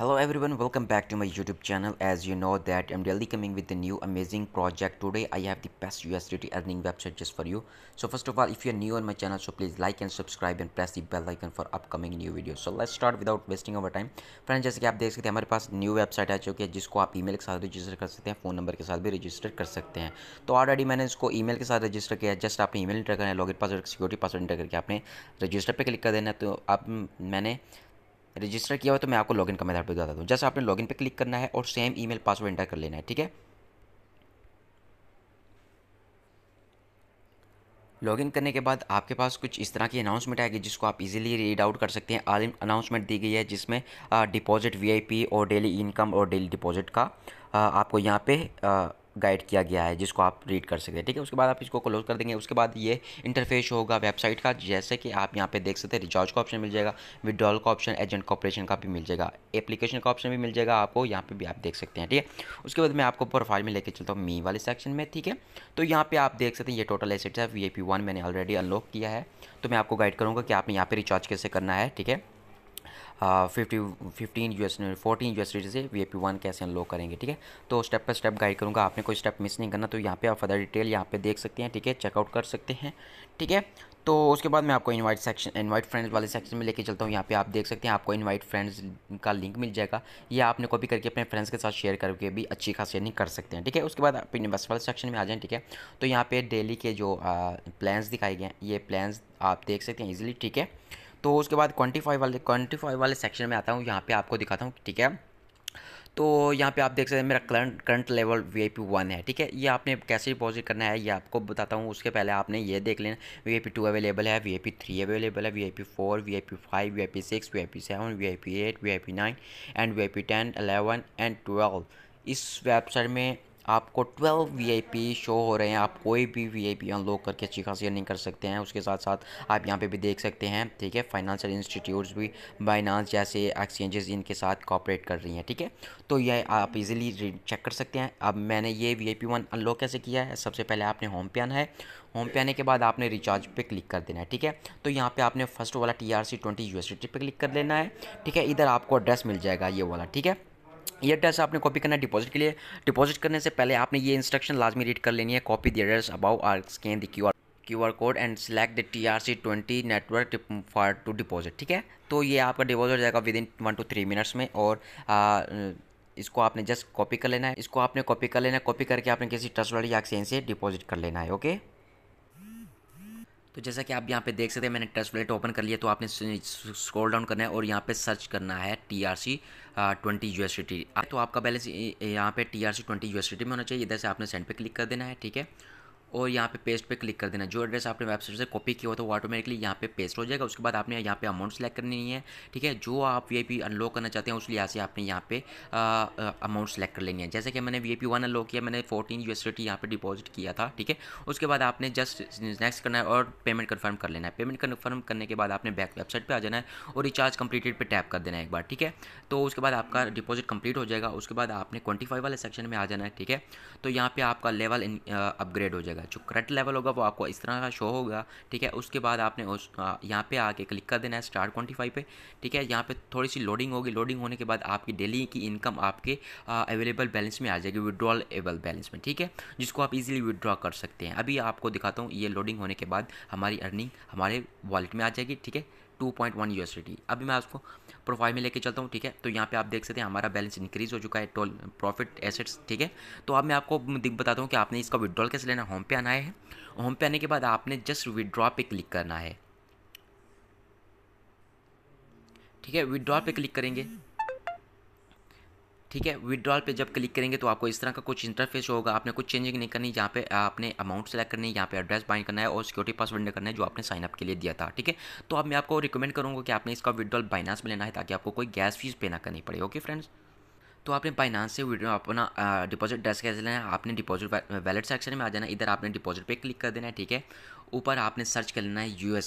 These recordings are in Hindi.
hello everyone welcome back to my youtube channel as you know that i'm really coming with the new amazing project today i have the best usdt earning website just for you so first of all if you're new on my channel so please like and subscribe and press the bell icon for upcoming new videos so let's start without wasting our time friends just कि आप देख सकते हैं हमारे पास न्यू वेबसाइट आ चुकी है जिसको आप ईमेल के phone number कर सकते हैं फ़ोन नंबर के साथ भी रजिस्टर कर सकते email तो ऑलरेडी मैंने इसको ईमेल के साथ रजिस्टर किया है जस्ट आपने ईमेल एंटर करना है login password security password enter करके आपने रजिस्टर पर क्लिक कर देना रजिस्टर किया हुआ तो मैं आपको लॉगिन का मेथड बता दूँ जैसे आपने लॉगिन पे क्लिक करना है और सेम ईमेल पासवर्ड एंटर कर लेना है ठीक है लॉगिन करने के बाद आपके पास कुछ इस तरह की अनाउंसमेंट आएगी जिसको आप इजीली रीड आउट कर सकते हैं अनाउंसमेंट दी गई है जिसमें डिपॉजिट वीआईपी और डेली इनकम और डेली डिपॉजिट का आपको यहाँ पे गाइड किया गया है जिसको आप रीड कर सकते हैं ठीक है उसके बाद आप इसको क्लोज कर देंगे उसके बाद ये इंटरफेस होगा वेबसाइट का जैसे कि आप यहाँ पे देख सकते हैं रिचार्ज का ऑप्शन मिल जाएगा विड्रॉल का ऑप्शन एजेंट कॉपरेशन का भी मिल जाएगा एप्लीकेशन का ऑप्शन भी मिल जाएगा आपको यहाँ पर भी आप देख सकते हैं ठीक है उसके बाद मैं आपको प्रोफाइल में लेकर चलता हूँ मी वाले सेक्शन में ठीक है तो यहाँ पर आप देख सकते हैं ये टोटल एसेट्स है वी मैंने ऑलरेडी अनलॉक किया है तो मैं आपको गाइड करूँगा कि आपने यहाँ पर रिचार्ज कैसे करना है ठीक है fifty fifteen U S fourteen U S D से वी ए पी वन कैसे अनलॉक करेंगे ठीक है तो स्टेप बाय स्टेप गाइड करूँगा आपने कोई स्टेप मिस नहीं करना तो यहाँ पे आप फर्दर डिटेल यहाँ पे देख सकते हैं ठीक है चेकआउट कर सकते हैं ठीक है तो उसके बाद मैं आपको इनवाइट सेक्शन इनवाइट फ्रेंड्स वाले सेक्शन में लेके चलता हूँ यहाँ पे आप देख सकते हैं आपको इनवाइट फ्रेंड्स का लिंक मिल जाएगा ये आपने कॉपी करके अपने फ्रेंड्स के साथ शेयर करके भी अच्छी खास शेयरिंग कर सकते हैं ठीक है उसके बाद आप इन्वेस्ट वाले सेक्शन में आ जाएँ ठीक है तो यहाँ पे डेली के जो प्लान्स दिखाए गए हैं ये प्लान्स आप देख सकते हैं ईजिली ठीक है तो उसके बाद फाइव वाले फाइव वाले सेक्शन में आता हूँ यहाँ पे आपको दिखाता हूँ ठीक है तो यहाँ पे आप देख सकते हैं मेरा current current level V I P one है ठीक है ये आपने कैसे डिपॉजिट करना है ये आपको बताता हूँ उसके पहले आपने ये देख लेना V I P two available है V I P three available है V I P four V I P five V I P six V I P seven V I P eight V I P nine and V I P ten eleven and twelve इस वेबसाइट में आपको 12 वीआईपी शो हो रहे हैं आप कोई भी वीआईपी अनलॉक करके अच्छी खासी अर्निंग कर सकते हैं उसके साथ साथ आप यहाँ पे भी देख सकते हैं ठीक है फाइनेंशियल इंस्टीट्यूट्स भी बाइनांस जैसे एक्सचेंजेस इनके साथ कॉपरेट कर रही हैं ठीक है तो यह आप इजीली चेक कर सकते हैं अब मैंने ये V I P one unlock कैसे किया है सबसे पहले आपने होम पे आना है होम पे आने के बाद आपने रिचार्ज पे क्लिक कर देना है ठीक है तो यहाँ पे आपने फर्स्ट वाला T R C twenty U S पे क्लिक कर लेना है ठीक है इधर आपको एड्रेस मिल जाएगा ये वाला ठीक है ये एड्रेस आपने कॉपी करना है डिपॉजिट के लिए डिपॉजिट करने से पहले आपने ये इंस्ट्रक्शन लाजमी रीड कर लेनी है copy the address above or scan the Q R Q R code and select the T R C twenty network for to deposit ठीक है तो ये आपका डिपॉजिट हो जाएगा within one two three minutes में और आ, इसको आपने जस्ट कॉपी कर लेना है इसको आपने कॉपी कर लेना है कॉपी करके आपने किसी ट्रस्ट वाली एक्सचेंज से डिपॉजिट कर लेना है ओके तो जैसा कि आप यहाँ पे देख सकते हैं मैंने टेस्ट प्लेट ओपन कर लिया तो आपने स्क्रॉल डाउन करना है और यहाँ पे सर्च करना है T R C twenty U S तो आपका बैलेंस यहाँ पे T R C twenty U S में होना चाहिए इधर से आपने सेंड पे क्लिक कर देना है ठीक है और यहाँ पे पेस्ट पे क्लिक कर देना जो एड्रेस आपने वेबसाइट से कॉपी किया हो तो वो ऑटोमेटिकली यहाँ पे पेस्ट हो जाएगा उसके बाद आपने यहाँ पे अमाउंट सेलेक्ट करनी है ठीक है जो आप वी अनलॉक करना चाहते हैं उस लिहाज से आपने यहाँ पे अमाउंट सेलेक्ट कर लेनी है जैसे कि मैंने वी आई वन अनलॉक किया मैंने फोर्टीन यू एस यहाँ पर डिपॉजिट किया था ठीक है उसके बाद आपने जस्ट नेक्स्ट करना है और पेमेंट कन्फर्म कर लेना है पेमेंट कन्फर्म करने के बाद आपने बैक वेबसाइट पर आ जाना है और रिचार्ज कंप्लीटेड पर टैप कर देना है एक बार ठीक है तो उसके बाद आपका डिपॉजिट कंप्लीट हो जाएगा उसके बाद आपने ट्वेंटी वाले सेक्शन में आ जाना है ठीक है तो यहाँ पर आपका लेवल अपग्रेड हो जाएगा जाएगा जो करंट लेवल होगा वो आपको इस तरह का शो होगा ठीक है उसके बाद आपने उस यहाँ पे आके क्लिक कर देना है स्टार क्वान्टिफाई पे ठीक है यहाँ पे थोड़ी सी लोडिंग होगी लोडिंग होने के बाद आपकी डेली की इनकम आपके अवेलेबल बैलेंस में आ जाएगी विदड्रॉल एबल बैलेंस में ठीक है जिसको आप इजिली विड्रॉ कर सकते हैं अभी आपको दिखाता हूँ ये लोडिंग होने के बाद हमारी अर्निंग हमारे वॉलेट में आ जाएगी ठीक है टू पॉइंट वन यू अभी मैं आपको प्रोफाइल में लेके चलता हूँ ठीक है तो यहाँ पे आप देख सकते हैं हमारा बैलेंस इंक्रीज हो चुका है टोल प्रॉफिट एसेट्स ठीक है तो अब मैं आपको दिख बताता हूँ कि आपने इसका विदड्रॉल कैसे लेना होम पे आना है होम पे आने के बाद आपने जस्ट विदड्रॉ पे क्लिक करना है ठीक है विड्रॉ पे क्लिक करेंगे ठीक है विदड्रॉल पे जब क्लिक करेंगे तो आपको इस तरह का कुछ इंटरफेस होगा आपने कुछ चेंजिंग नहीं करनी यहाँ पे आपने अमाउंट सेलेक्ट करनी है यहाँ पे एड्रेस बाइंड करना है और सिक्योरिटी पासवर्ड करना है जो आपने साइनअप के लिए दिया था ठीक है तो अब मैं आपको रिकमेंड करूँगा कि आपने इसका विदड्रॉल बाइनास में लेना है ताकि आपको कोई गैस फीस पे ना करनी पड़े ओके फ्रेंड्स तो आपने बाइनांस से वीडियो अपना डिपॉजिट डेस्क कैसे लेना है आपने डिपॉजिट वैलेट सेक्शन में आ जाना इधर आपने डिपॉजिट पे क्लिक कर देना है ठीक है ऊपर आपने सर्च कर लेना है यू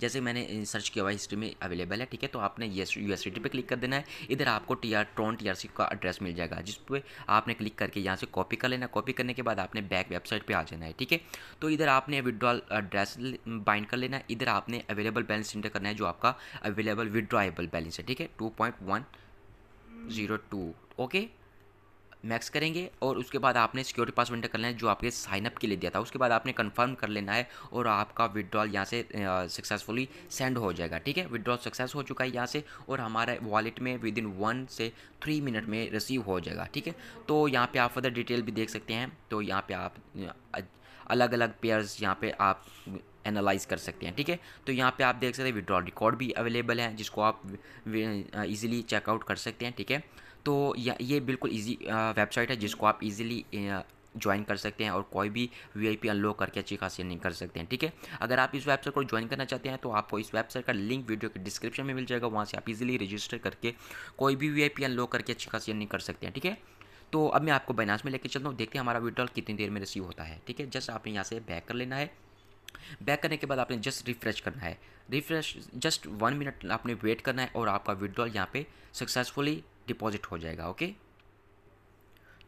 जैसे मैंने सर्च किया हुआ हिस्ट्री में अवेलेबल है ठीक है तो आपने यू एस पे क्लिक कर देना है इधर आपको T R Tron T R C का एड्रेस मिल जाएगा जिस पर आपने क्लिक करके यहाँ से कॉपी कर लेना कॉपी करने के बाद आपने बैक वेबसाइट पर आ जाना है ठीक है तो इधर आपने विदड्रॉल एड्रेस बाइंड कर लेना है इधर आपने अवेलेबल बैलेंस इंटर करना है जो आपका अवेलेबल विड्रॉएबल बैलेंस है ठीक है two point one zero two okay max करेंगे और उसके बाद आपने सिक्योरिटी पासवर्ड एंटर कर लेना है जो आपके साइनअप के लिए दिया था उसके बाद आपने कंफर्म कर लेना है और आपका विड्रॉल यहाँ से सक्सेसफुली सेंड हो जाएगा ठीक है विड्रॉल सक्सेस हो चुका है यहाँ से और हमारे वॉलेट में विद इन वन से थ्री मिनट में रिसीव हो जाएगा ठीक है तो यहाँ पर आप फर्दर डिटेल भी देख सकते हैं तो यहाँ पर आप अलग अलग पेयर्स यहाँ पर आप एनालाइज कर सकते हैं ठीक है तो यहाँ पे आप देख सकते हैं विड्रॉल रिकॉर्ड भी अवेलेबल है जिसको आप इजीली चेकआउट कर सकते हैं ठीक है तो ये बिल्कुल इजी वेबसाइट है जिसको आप इजीली ज्वाइन कर सकते हैं और कोई भी वी आई पी अनलॉक करके अच्छी खासी नहीं कर सकते हैं ठीक है अगर आप इस वेबसाइट को ज्वाइन करना चाहते हैं तो आपको इस वेबसाइट का लिंक वीडियो के डिस्क्रिप्शन में मिल जाएगा वहाँ से आप इजीली रजिस्टर करके कोई भी वी आई पी अनलॉक करके अच्छी खासी नहीं कर सकते हैं ठीक है तो अब मैं आपको बैनास में लेकर चलता हूँ देखते हैं हमारा विड्रॉल कितनी देर में रिसीव होता है ठीक है जस्ट आपने यहाँ से बैक कर लेना है बैक करने के बाद आपने जस्ट रिफ्रेश करना है रिफ्रेश जस्ट वन मिनट आपने वेट करना है और आपका विड्रॉल यहाँ पे सक्सेसफुली डिपॉजिट हो जाएगा ओके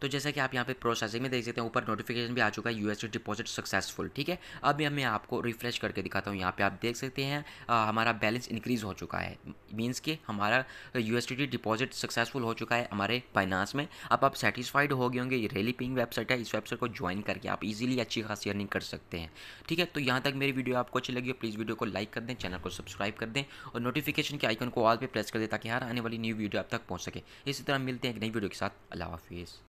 तो जैसा कि आप यहाँ पे प्रोसेसिंग में देख सकते हैं ऊपर नोटिफिकेशन भी आ चुका है यूएसडी डिपॉजिट सक्सेसफुल ठीक है अभी मैं आपको रिफ्रेश करके दिखाता हूँ यहाँ पे आप देख सकते हैं आ, हमारा बैलेंस इंक्रीज़ हो चुका है मीन्स कि हमारा यू डिपॉजिट सक्सेसफुल हो चुका है हमारे फाइनेंस में अब आप सेटिस्फाइड हो गए होंगे ये रेली पिंग वेबसाइट है इस वेबसाइट को ज्वाइन करके आप इजीली अच्छी खासी अर्निंग कर सकते हैं ठीक है तो यहाँ तक मेरी वीडियो आपको अच्छी लगी हो प्लीज़ वीडियो को लाइक कर दें चैनल को सब्सक्राइब कर दें और नोटिफिकेशन के आइकन को ऑल पर प्रेस कर दें ताकि हर आने वाली न्यू वीडियो आप तक पहुँच सके इसी तरह मिलते हैं एक नई वीडियो के साथ अल्लाह हाफिज़